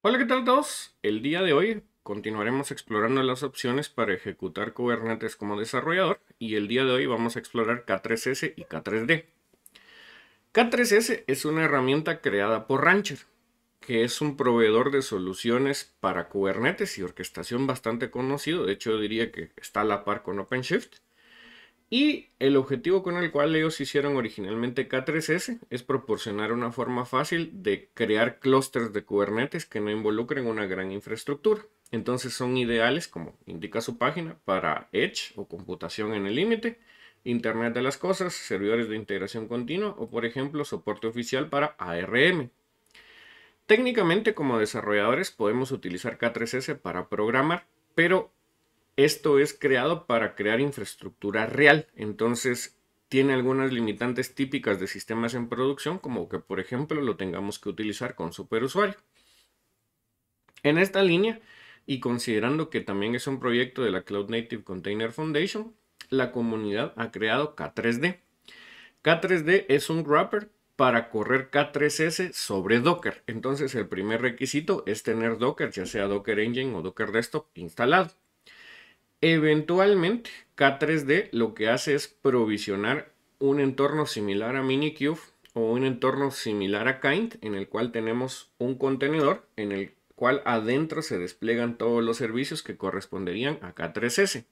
Hola, ¿qué tal todos? El día de hoy continuaremos explorando las opciones para ejecutar Kubernetes como desarrollador y el día de hoy vamos a explorar K3S y K3D. K3S es una herramienta creada por Rancher, que es un proveedor de soluciones para Kubernetes y orquestación bastante conocido, de hecho diría que está a la par con OpenShift. Y el objetivo con el cual ellos hicieron originalmente K3S es proporcionar una forma fácil de crear clústeres de Kubernetes que no involucren una gran infraestructura. Entonces son ideales, como indica su página, para Edge o computación en el límite, Internet de las Cosas, servidores de integración continua o, por ejemplo, soporte oficial para ARM. Técnicamente, como desarrolladores, podemos utilizar K3S para programar, pero esto es creado para crear infraestructura real, entonces tiene algunas limitantes típicas de sistemas en producción, como que por ejemplo lo tengamos que utilizar con superusuario. En esta línea, y considerando que también es un proyecto de la Cloud Native Container Foundation, la comunidad ha creado K3D. K3D es un wrapper para correr K3S sobre Docker. Entonces el primer requisito es tener Docker, ya sea Docker Engine o Docker Desktop instalado. Eventualmente, K3D lo que hace es provisionar un entorno similar a Minikube o un entorno similar a Kind, en el cual tenemos un contenedor en el cual adentro se despliegan todos los servicios que corresponderían a K3S.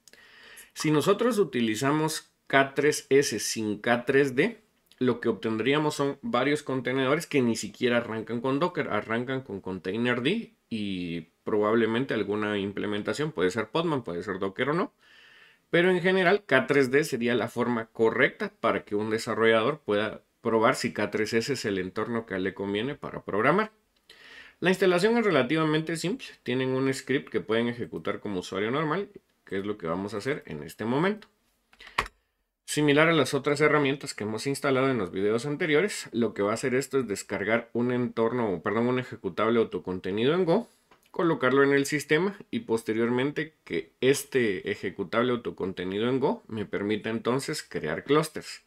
Si nosotros utilizamos K3S sin K3D, lo que obtendríamos son varios contenedores que ni siquiera arrancan con Docker, arrancan con Containerd y probablemente alguna implementación, puede ser Podman, puede ser Docker o no, pero en general K3D sería la forma correcta para que un desarrollador pueda probar si K3S es el entorno que le conviene para programar. La instalación es relativamente simple, tienen un script que pueden ejecutar como usuario normal, que es lo que vamos a hacer en este momento. Similar a las otras herramientas que hemos instalado en los videos anteriores, lo que va a hacer esto es descargar un entorno, perdón, un ejecutable autocontenido en Go colocarlo en el sistema y posteriormente que este ejecutable autocontenido en Go me permita entonces crear clusters.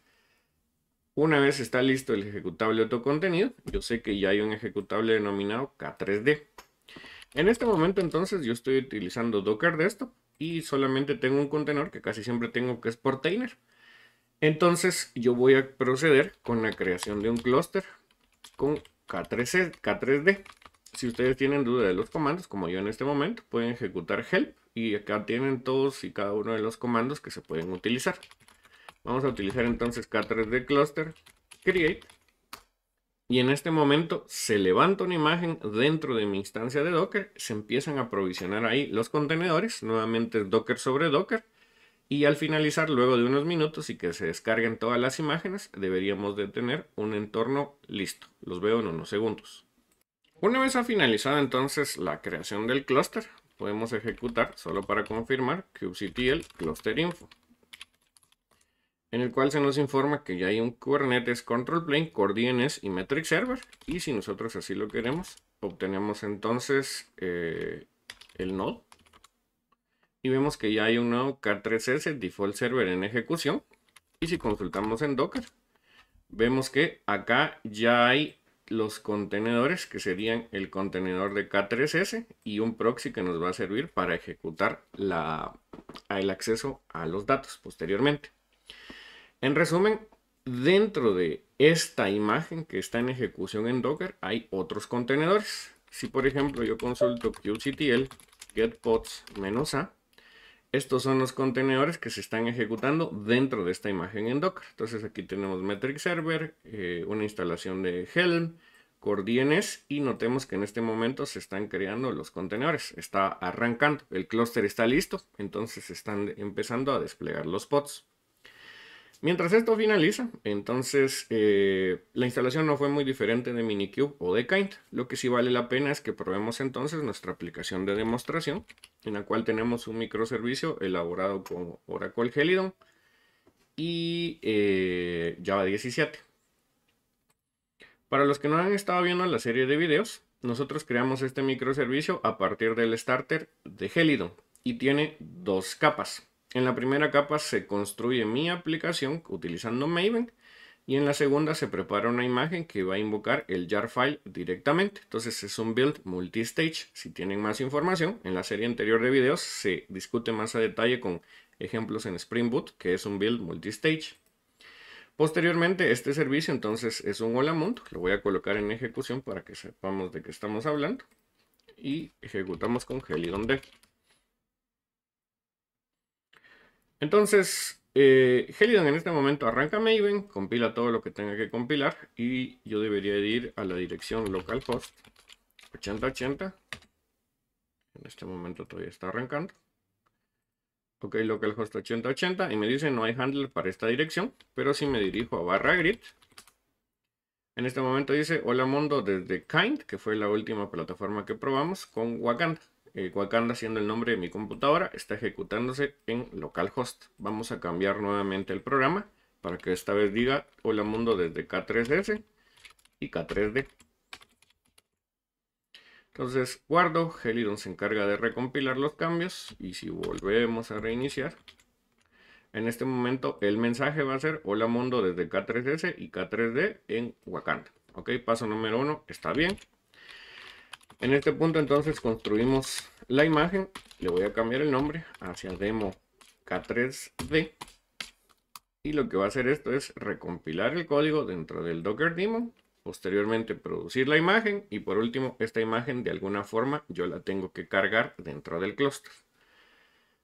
Una vez está listo el ejecutable autocontenido, yo sé que ya hay un ejecutable denominado K3D. En este momento entonces yo estoy utilizando Docker de esto y solamente tengo un contenedor que casi siempre tengo que es Portainer. Entonces yo voy a proceder con la creación de un clúster con K3, e, K3D. Si ustedes tienen duda de los comandos, como yo en este momento, pueden ejecutar help y acá tienen todos y cada uno de los comandos que se pueden utilizar. Vamos a utilizar entonces k 3 Cluster, create y en este momento se levanta una imagen dentro de mi instancia de Docker, se empiezan a provisionar ahí los contenedores, nuevamente Docker sobre Docker, y al finalizar, luego de unos minutos y que se descarguen todas las imágenes, deberíamos de tener un entorno listo. Los veo en unos segundos. Una vez ha finalizado entonces la creación del clúster, podemos ejecutar, solo para confirmar, kubectl cluster info, en el cual se nos informa que ya hay un Kubernetes control plane, core y metric server, y si nosotros así lo queremos, obtenemos entonces eh, el node. y vemos que ya hay un nuevo K3S default server en ejecución, y si consultamos en Docker, vemos que acá ya hay los contenedores, que serían el contenedor de K3S y un proxy que nos va a servir para ejecutar la, el acceso a los datos posteriormente. En resumen, dentro de esta imagen que está en ejecución en Docker hay otros contenedores. Si por ejemplo yo consulto kubectl getpods-a, estos son los contenedores que se están ejecutando dentro de esta imagen en Docker. Entonces aquí tenemos Metric Server, eh, una instalación de Helm, DNS y notemos que en este momento se están creando los contenedores. Está arrancando, el clúster está listo, entonces están empezando a desplegar los pods. Mientras esto finaliza, entonces eh, la instalación no fue muy diferente de Minikube o de Kind. Lo que sí vale la pena es que probemos entonces nuestra aplicación de demostración, en la cual tenemos un microservicio elaborado con Oracle Helidon y eh, Java 17. Para los que no han estado viendo la serie de videos, nosotros creamos este microservicio a partir del starter de Helidon y tiene dos capas. En la primera capa se construye mi aplicación utilizando Maven y en la segunda se prepara una imagen que va a invocar el jar file directamente. Entonces es un build multistage. Si tienen más información, en la serie anterior de videos se discute más a detalle con ejemplos en Spring Boot, que es un build multistage. Posteriormente, este servicio entonces es un hola mundo. Lo voy a colocar en ejecución para que sepamos de qué estamos hablando. Y ejecutamos con Helidon Entonces, eh, en este momento arranca Maven, compila todo lo que tenga que compilar y yo debería ir a la dirección localhost 8080. En este momento todavía está arrancando. Ok, localhost 8080 y me dice no hay handle para esta dirección, pero si me dirijo a barra grid. En este momento dice hola mundo desde Kind, que fue la última plataforma que probamos con Wakanda. Wakanda siendo el nombre de mi computadora, está ejecutándose en localhost. Vamos a cambiar nuevamente el programa para que esta vez diga hola mundo desde K3S y K3D. Entonces guardo, Helidon se encarga de recompilar los cambios y si volvemos a reiniciar, en este momento el mensaje va a ser hola mundo desde K3S y K3D en Wakanda. Ok, paso número uno, está bien. En este punto entonces construimos la imagen. Le voy a cambiar el nombre hacia demo K3D. Y lo que va a hacer esto es recompilar el código dentro del Docker demo. Posteriormente producir la imagen. Y por último, esta imagen de alguna forma yo la tengo que cargar dentro del cluster.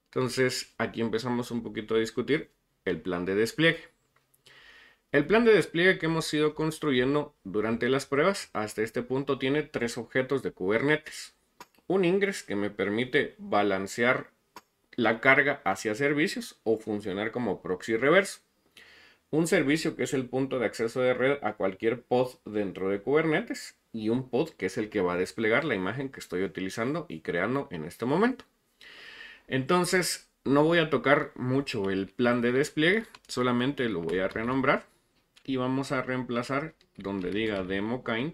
Entonces aquí empezamos un poquito a discutir el plan de despliegue. El plan de despliegue que hemos ido construyendo durante las pruebas hasta este punto tiene tres objetos de Kubernetes. Un ingres que me permite balancear la carga hacia servicios o funcionar como proxy reverso. Un servicio que es el punto de acceso de red a cualquier pod dentro de Kubernetes y un pod que es el que va a desplegar la imagen que estoy utilizando y creando en este momento. Entonces, no voy a tocar mucho el plan de despliegue, solamente lo voy a renombrar y vamos a reemplazar donde diga demo kind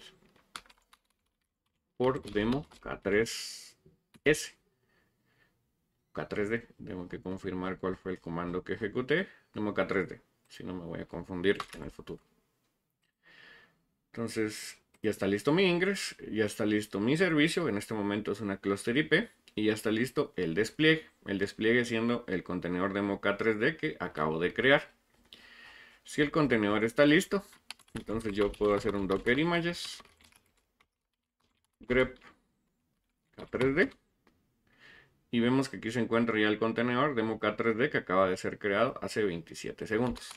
por demo K3S. K3D. Tengo que confirmar cuál fue el comando que ejecuté. Demo K3D. Si no me voy a confundir en el futuro. Entonces, ya está listo mi ingress, ya está listo mi servicio, en este momento es una cluster IP, y ya está listo el despliegue, el despliegue siendo el contenedor demo K3D que acabo de crear. Si el contenedor está listo, entonces yo puedo hacer un Docker Images grep k3d y vemos que aquí se encuentra ya el contenedor demo k3d que acaba de ser creado hace 27 segundos.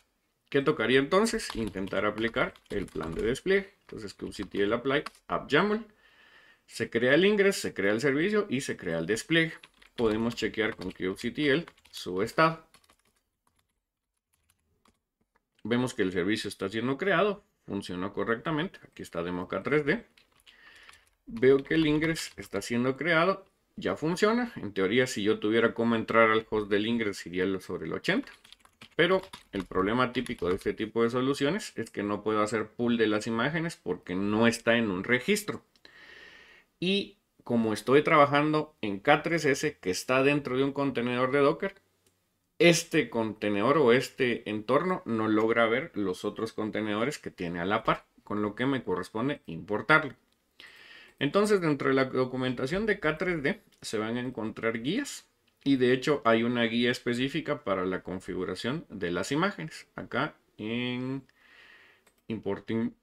¿Qué tocaría entonces? Intentar aplicar el plan de despliegue. Entonces kubectl apply app Se crea el ingreso, se crea el servicio y se crea el despliegue. Podemos chequear con kubectl su estado vemos que el servicio está siendo creado, funcionó correctamente, aquí está k 3D. Veo que el ingres está siendo creado, ya funciona. En teoría, si yo tuviera cómo entrar al host del ingreso iría sobre el 80. Pero el problema típico de este tipo de soluciones es que no puedo hacer pull de las imágenes porque no está en un registro. Y como estoy trabajando en K3S que está dentro de un contenedor de Docker, este contenedor o este entorno no logra ver los otros contenedores que tiene a la par, con lo que me corresponde importarlo. Entonces, dentro de la documentación de K3D se van a encontrar guías y de hecho hay una guía específica para la configuración de las imágenes. Acá en Importing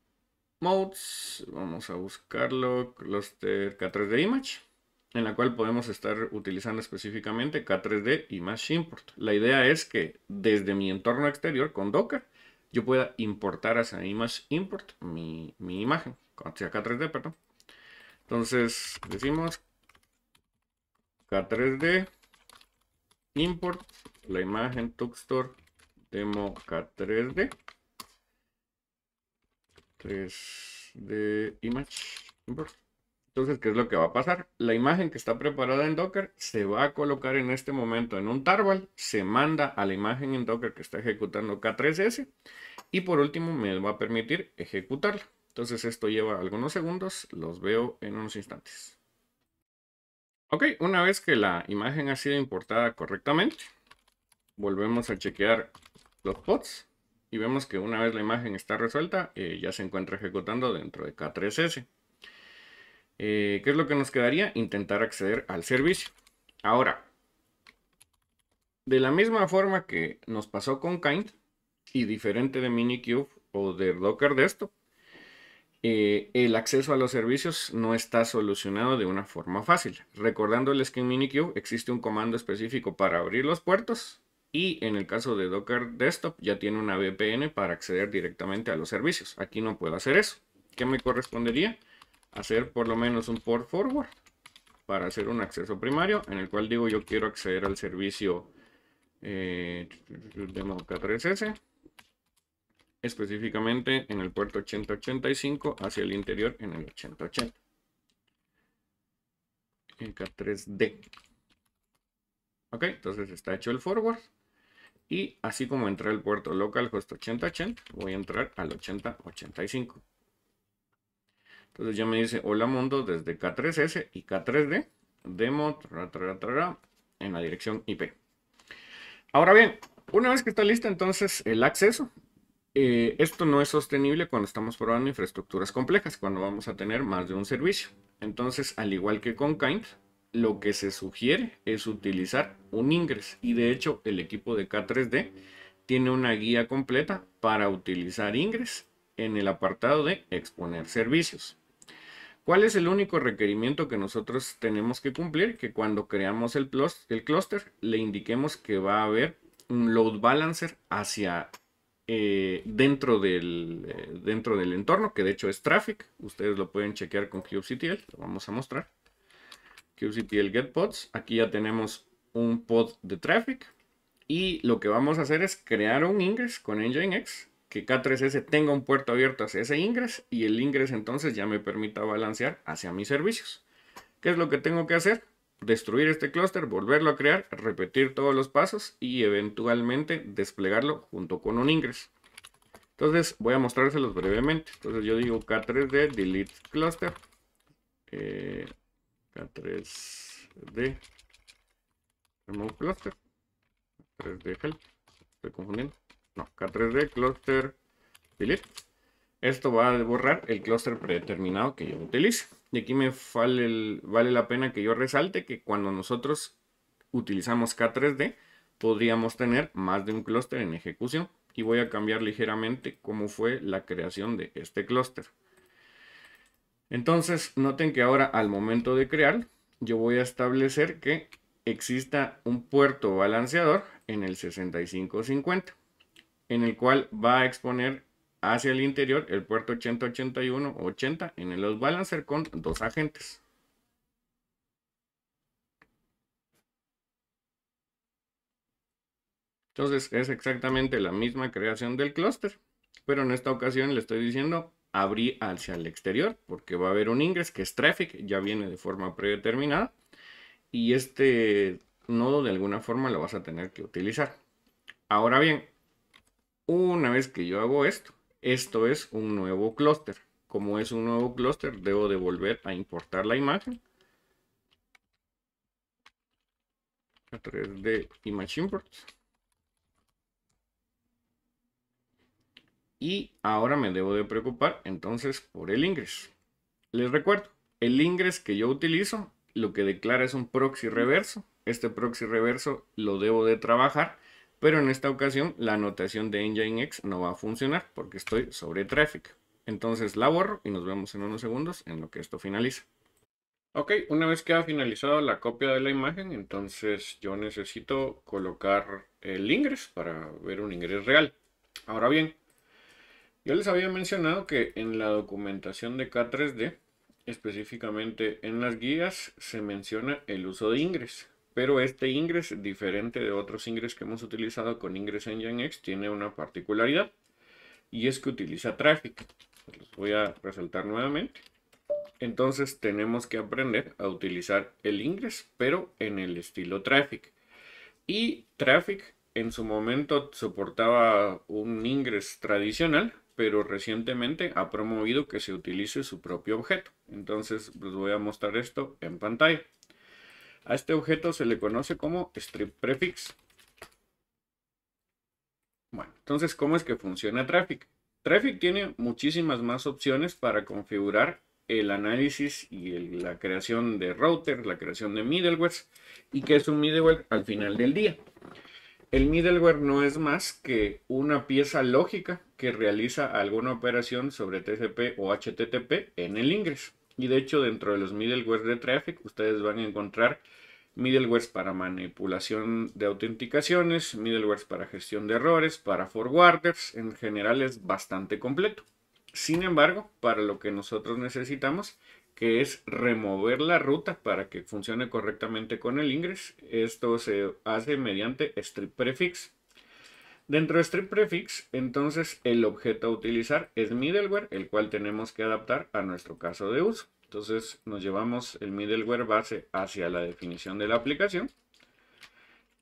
Modes, vamos a buscarlo, Cluster K3D Image en la cual podemos estar utilizando específicamente K3D Image Import. La idea es que desde mi entorno exterior con Docker, yo pueda importar hacia Image Import mi, mi imagen, hacia K3D, perdón. Entonces decimos K3D import la imagen tuxtor, demo K3D 3D image import entonces, ¿qué es lo que va a pasar? La imagen que está preparada en Docker se va a colocar en este momento en un tarball, se manda a la imagen en Docker que está ejecutando K3S y por último me va a permitir ejecutarla. Entonces esto lleva algunos segundos, los veo en unos instantes. Ok, una vez que la imagen ha sido importada correctamente, volvemos a chequear los pods y vemos que una vez la imagen está resuelta, eh, ya se encuentra ejecutando dentro de K3S. Eh, ¿Qué es lo que nos quedaría? Intentar acceder al servicio. Ahora, de la misma forma que nos pasó con Kind, y diferente de Minikube o de Docker Desktop, eh, el acceso a los servicios no está solucionado de una forma fácil. Recordándoles que en Minikube existe un comando específico para abrir los puertos y en el caso de Docker Desktop ya tiene una VPN para acceder directamente a los servicios. Aquí no puedo hacer eso. ¿Qué me correspondería? hacer por lo menos un port forward para hacer un acceso primario en el cual digo yo quiero acceder al servicio eh, de demo K3S específicamente en el puerto 8085 hacia el interior en el 8080 en K3D ok entonces está hecho el forward y así como entré al puerto local host 8080 voy a entrar al 8085 entonces ya me dice hola mundo desde K3S y K3D, demo, en la dirección IP. Ahora bien, una vez que está lista entonces el acceso, eh, esto no es sostenible cuando estamos probando infraestructuras complejas, cuando vamos a tener más de un servicio. Entonces, al igual que con Kind, lo que se sugiere es utilizar un ingress. Y de hecho, el equipo de K3D tiene una guía completa para utilizar ingress en el apartado de exponer servicios. ¿Cuál es el único requerimiento que nosotros tenemos que cumplir? Que cuando creamos el, cluster, le indiquemos que va a haber un load balancer hacia eh, dentro, del, eh, dentro del entorno, que de hecho es traffic. Ustedes lo pueden chequear con kubectl, lo vamos a mostrar. kubectl get pods. Aquí ya tenemos un pod de traffic. Y lo que vamos a hacer es crear un ingress con Nginx que K3S tenga un puerto abierto hacia ese ingres y el ingres entonces ya me permita balancear hacia mis servicios. ¿Qué es lo que tengo que hacer? Destruir este clúster, volverlo a crear, repetir todos los pasos y eventualmente desplegarlo junto con un ingres. Entonces voy a mostrárselos brevemente. Entonces yo digo K3D delete cluster. Eh, K3D remove cluster. 3D help. Estoy confundiendo. K3D, cluster, delete. Esto va a borrar el clúster predeterminado que yo utilice. Y aquí me vale, vale la pena que yo resalte que cuando nosotros utilizamos K3D, podríamos tener más de un clúster en ejecución. Y voy a cambiar ligeramente cómo fue la creación de este clúster. Entonces, noten que ahora al momento de crear, yo voy a establecer que exista un puerto balanceador en el 6550 en el cual va a exponer hacia el interior el puerto 8081-80 en el load balancer con dos agentes. Entonces es exactamente la misma creación del cluster pero en esta ocasión le estoy diciendo abrir hacia el exterior porque va a haber un ingress que es traffic, ya viene de forma predeterminada y este nodo de alguna forma lo vas a tener que utilizar. Ahora bien, una vez que yo hago esto, esto es un nuevo clúster. Como es un nuevo clúster, debo de volver a importar la imagen. A través de Image Import. Y ahora me debo de preocupar entonces por el ingreso. Les recuerdo, el ingreso que yo utilizo lo que declara es un proxy reverso. Este proxy reverso lo debo de trabajar pero en esta ocasión la anotación de Nginx no va a funcionar porque estoy sobre tráfico. Entonces la borro y nos vemos en unos segundos en lo que esto finaliza. Ok, una vez que ha finalizado la copia de la imagen, entonces yo necesito colocar el ingres para ver un ingres real. Ahora bien, yo les había mencionado que en la documentación de K3D, específicamente en las guías, se menciona el uso de ingres. Pero este ingress, diferente de otros ingres que hemos utilizado con Ingress Engine X, tiene una particularidad. Y es que utiliza traffic. Los voy a resaltar nuevamente. Entonces tenemos que aprender a utilizar el ingress, pero en el estilo traffic. Y traffic en su momento soportaba un ingres tradicional, pero recientemente ha promovido que se utilice su propio objeto. Entonces les voy a mostrar esto en pantalla. A este objeto se le conoce como strip prefix. Bueno, entonces, ¿cómo es que funciona Traffic? Traffic tiene muchísimas más opciones para configurar el análisis y la creación de router, la creación de middlewares y que es un middleware al final del día. El middleware no es más que una pieza lógica que realiza alguna operación sobre TCP o HTTP en el ingreso. Y de hecho, dentro de los middleware de Traffic, ustedes van a encontrar middlewares para manipulación de autenticaciones, middlewares para gestión de errores, para forwarders, en general es bastante completo. Sin embargo, para lo que nosotros necesitamos, que es remover la ruta para que funcione correctamente con el ingress, esto se hace mediante strip prefix, Dentro de Strip Prefix, entonces el objeto a utilizar es middleware, el cual tenemos que adaptar a nuestro caso de uso. Entonces nos llevamos el middleware base hacia la definición de la aplicación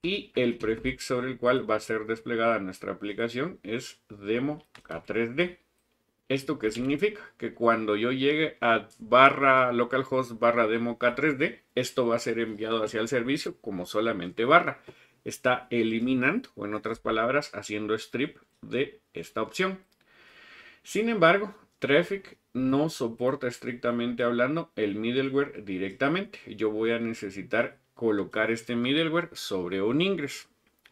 y el prefix sobre el cual va a ser desplegada nuestra aplicación es demo K3D. ¿Esto qué significa? Que cuando yo llegue a barra localhost barra demo K3D, esto va a ser enviado hacia el servicio como solamente barra está eliminando, o en otras palabras, haciendo strip de esta opción. Sin embargo, Traffic no soporta estrictamente hablando el middleware directamente. Yo voy a necesitar colocar este middleware sobre un ingress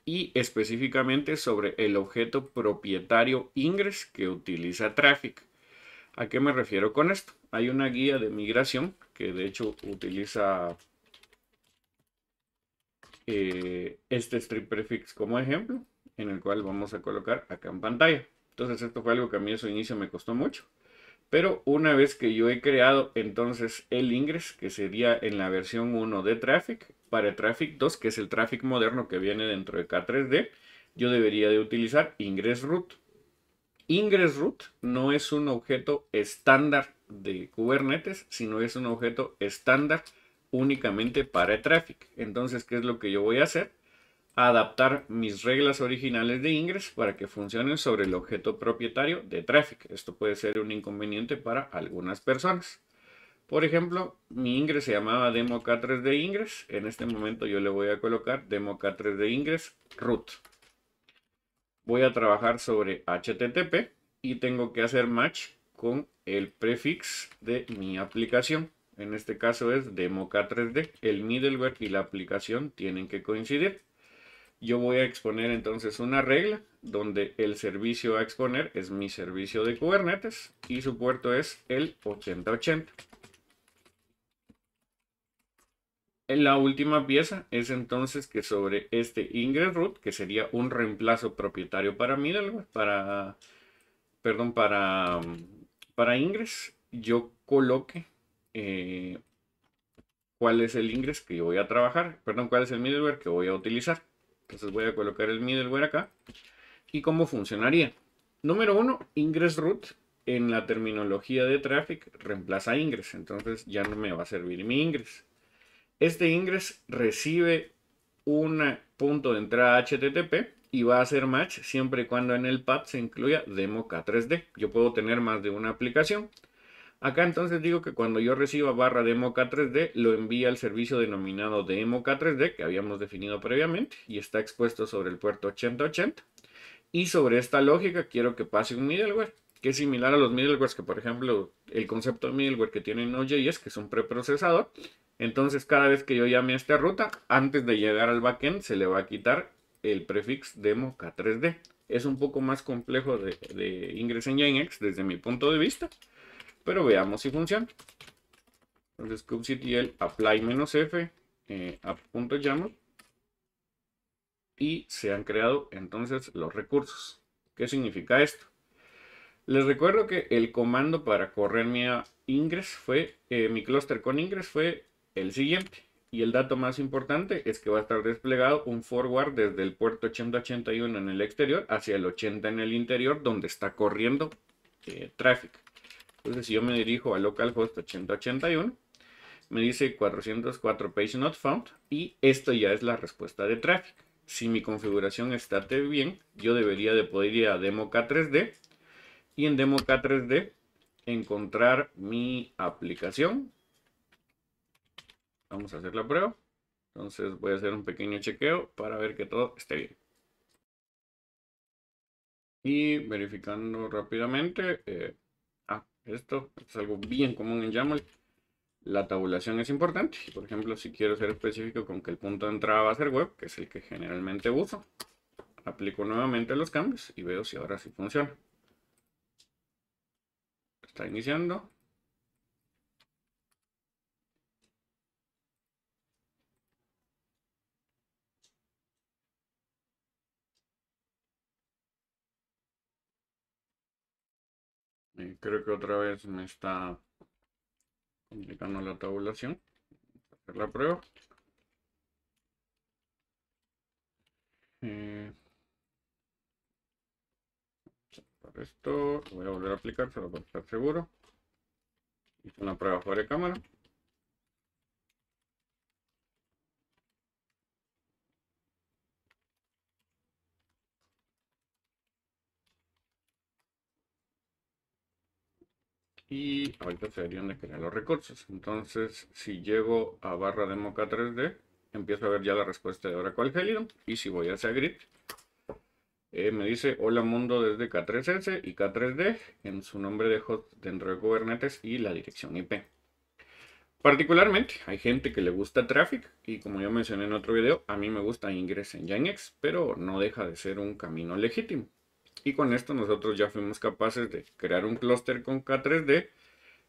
y específicamente sobre el objeto propietario ingres que utiliza Traffic. ¿A qué me refiero con esto? Hay una guía de migración que de hecho utiliza eh, este Strip prefix como ejemplo, en el cual vamos a colocar acá en pantalla. Entonces esto fue algo que a mí su inicio me costó mucho. Pero una vez que yo he creado entonces el ingress, que sería en la versión 1 de Traffic, para Traffic 2, que es el Traffic moderno que viene dentro de K3D, yo debería de utilizar ingress root. Ingress root no es un objeto estándar de Kubernetes, sino es un objeto estándar únicamente para traffic. Entonces, ¿qué es lo que yo voy a hacer? Adaptar mis reglas originales de ingress para que funcionen sobre el objeto propietario de traffic. Esto puede ser un inconveniente para algunas personas. Por ejemplo, mi ingress se llamaba demo 3 de ingress. En este momento yo le voy a colocar demo 3 de ingress root. Voy a trabajar sobre http y tengo que hacer match con el prefix de mi aplicación en este caso es de Mocha 3D, el middleware y la aplicación tienen que coincidir. Yo voy a exponer entonces una regla donde el servicio a exponer es mi servicio de Kubernetes y su puerto es el 8080. La última pieza es entonces que sobre este ingress root, que sería un reemplazo propietario para middleware, para, perdón, para, para ingress, yo coloque eh, cuál es el ingres que voy a trabajar, perdón, cuál es el middleware que voy a utilizar. Entonces voy a colocar el middleware acá. ¿Y cómo funcionaría? Número uno, ingress root en la terminología de traffic reemplaza ingress, entonces ya no me va a servir mi ingress. Este ingress recibe un punto de entrada HTTP y va a hacer match siempre y cuando en el path se incluya demo K3D. Yo puedo tener más de una aplicación. Acá entonces digo que cuando yo reciba barra de moca 3 d lo envía al servicio denominado de 3 d que habíamos definido previamente y está expuesto sobre el puerto 8080. Y sobre esta lógica quiero que pase un middleware, que es similar a los middlewares que, por ejemplo, el concepto de middleware que tiene Node.js, que es un preprocesador. Entonces, cada vez que yo llame a esta ruta, antes de llegar al backend, se le va a quitar el prefix demo 3 d Es un poco más complejo de, de en en desde mi punto de vista. Pero veamos si funciona. Entonces kubectl apply menos f eh, app.yaml y se han creado entonces los recursos. ¿Qué significa esto? Les recuerdo que el comando para correr mi ingress fue, eh, mi clúster con ingress fue el siguiente. Y el dato más importante es que va a estar desplegado un forward desde el puerto 8081 en el exterior hacia el 80 en el interior donde está corriendo eh, tráfico. Entonces, si yo me dirijo a localhost 8081, me dice 404 page not found y esto ya es la respuesta de tráfico. Si mi configuración está bien, yo debería de poder ir a demo K3D y en demo K3D encontrar mi aplicación. Vamos a hacer la prueba. Entonces voy a hacer un pequeño chequeo para ver que todo esté bien. Y verificando rápidamente, eh, esto es algo bien común en YAML. La tabulación es importante. Por ejemplo, si quiero ser específico con que el punto de entrada va a ser web, que es el que generalmente uso, aplico nuevamente los cambios y veo si ahora sí funciona. Está iniciando. creo que otra vez me está complicando la tabulación. Voy a hacer la prueba. Eh, esto lo voy a volver a aplicar solo para estar seguro. Hice una prueba fuera de cámara. y ahorita se deberían de crear los recursos. Entonces, si llego a barra de k 3D, empiezo a ver ya la respuesta de Oracle Helium. Y si voy hacia Grid, eh, me dice hola mundo desde K3S y K3D en su nombre de host dentro de Kubernetes y la dirección IP. Particularmente, hay gente que le gusta Traffic y como yo mencioné en otro video, a mí me gusta Ingress en Yanex, pero no deja de ser un camino legítimo. Y con esto nosotros ya fuimos capaces de crear un clúster con K3D,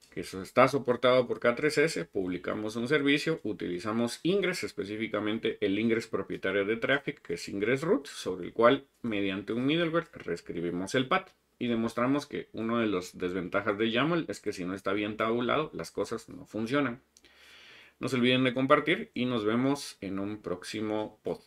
que está soportado por K3S, publicamos un servicio, utilizamos Ingress, específicamente el Ingress propietario de Traffic, que es Ingress Root, sobre el cual mediante un middleware reescribimos el path y demostramos que uno de las desventajas de YAML es que si no está bien tabulado, las cosas no funcionan. No se olviden de compartir y nos vemos en un próximo pod.